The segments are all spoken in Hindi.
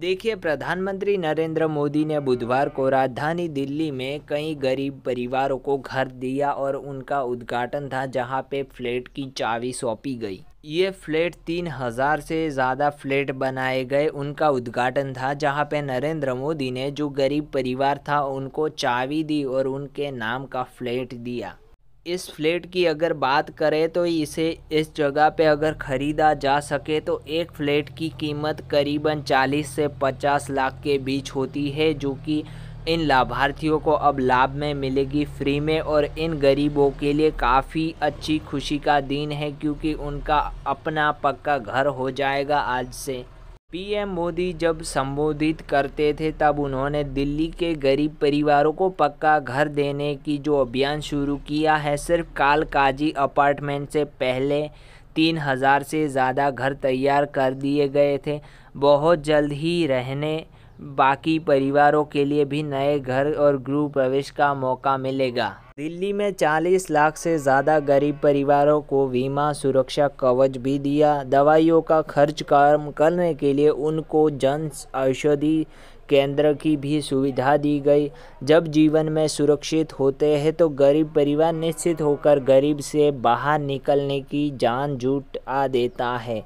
देखिए प्रधानमंत्री नरेंद्र मोदी ने बुधवार को राजधानी दिल्ली में कई गरीब परिवारों को घर दिया और उनका उद्घाटन था जहां पे फ्लैट की चावी सौंपी गई ये फ्लैट तीन हज़ार से ज़्यादा फ्लैट बनाए गए उनका उद्घाटन था जहां पे नरेंद्र मोदी ने जो गरीब परिवार था उनको चावी दी और उनके नाम का फ्लैट दिया इस फ्लैट की अगर बात करें तो इसे इस जगह पे अगर ख़रीदा जा सके तो एक फ्लैट की कीमत करीबन 40 से 50 लाख के बीच होती है जो कि इन लाभार्थियों को अब लाभ में मिलेगी फ्री में और इन गरीबों के लिए काफ़ी अच्छी खुशी का दिन है क्योंकि उनका अपना पक्का घर हो जाएगा आज से पीएम मोदी जब संबोधित करते थे तब उन्होंने दिल्ली के गरीब परिवारों को पक्का घर देने की जो अभियान शुरू किया है सिर्फ कालकाजी अपार्टमेंट से पहले तीन हज़ार से ज़्यादा घर तैयार कर दिए गए थे बहुत जल्द ही रहने बाकी परिवारों के लिए भी नए घर और गृह प्रवेश का मौका मिलेगा दिल्ली में 40 लाख से ज़्यादा गरीब परिवारों को बीमा सुरक्षा कवच भी दिया दवाइयों का खर्च कम करने के लिए उनको जन औषधि केंद्र की भी सुविधा दी गई जब जीवन में सुरक्षित होते हैं तो गरीब परिवार निश्चित होकर गरीब से बाहर निकलने की जान जुटा देता है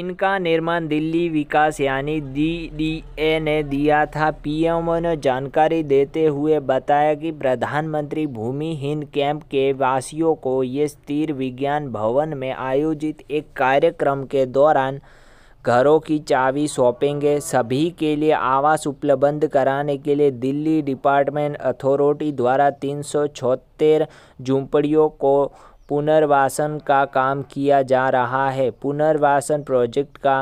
इनका निर्माण दिल्ली विकास यानी डीडीए ने दिया था पीएमओ ने जानकारी देते हुए बताया कि प्रधानमंत्री भूमिहीन कैंप के वासियों को ये स्थिर विज्ञान भवन में आयोजित एक कार्यक्रम के दौरान घरों की चाबी सौंपेंगे सभी के लिए आवास उपलब्ध कराने के लिए दिल्ली डिपार्टमेंट अथॉरिटी द्वारा तीन झोंपड़ियों को पुनर्वासन का काम किया जा रहा है पुनर्वासन प्रोजेक्ट का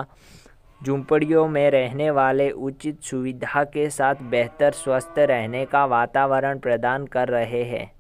झुंपड़ियों में रहने वाले उचित सुविधा के साथ बेहतर स्वस्थ रहने का वातावरण प्रदान कर रहे हैं